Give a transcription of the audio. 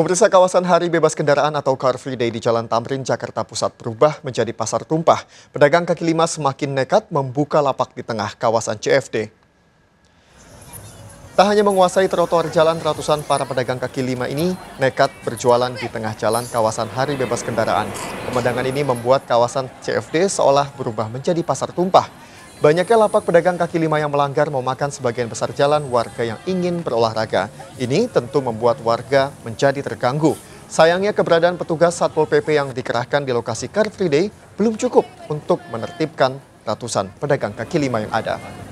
Pemirsa kawasan Hari Bebas Kendaraan atau Car Free Day di Jalan Tamrin, Jakarta Pusat berubah menjadi pasar tumpah. Pedagang kaki lima semakin nekat membuka lapak di tengah kawasan CFD. Tak hanya menguasai trotoar jalan, ratusan para pedagang kaki lima ini nekat berjualan di tengah jalan kawasan Hari Bebas Kendaraan. Pemandangan ini membuat kawasan CFD seolah berubah menjadi pasar tumpah. Banyaknya lapak pedagang kaki lima yang melanggar memakan sebagian besar jalan warga yang ingin berolahraga. Ini tentu membuat warga menjadi terganggu. Sayangnya keberadaan petugas Satpol PP yang dikerahkan di lokasi Car Free Day belum cukup untuk menertibkan ratusan pedagang kaki lima yang ada.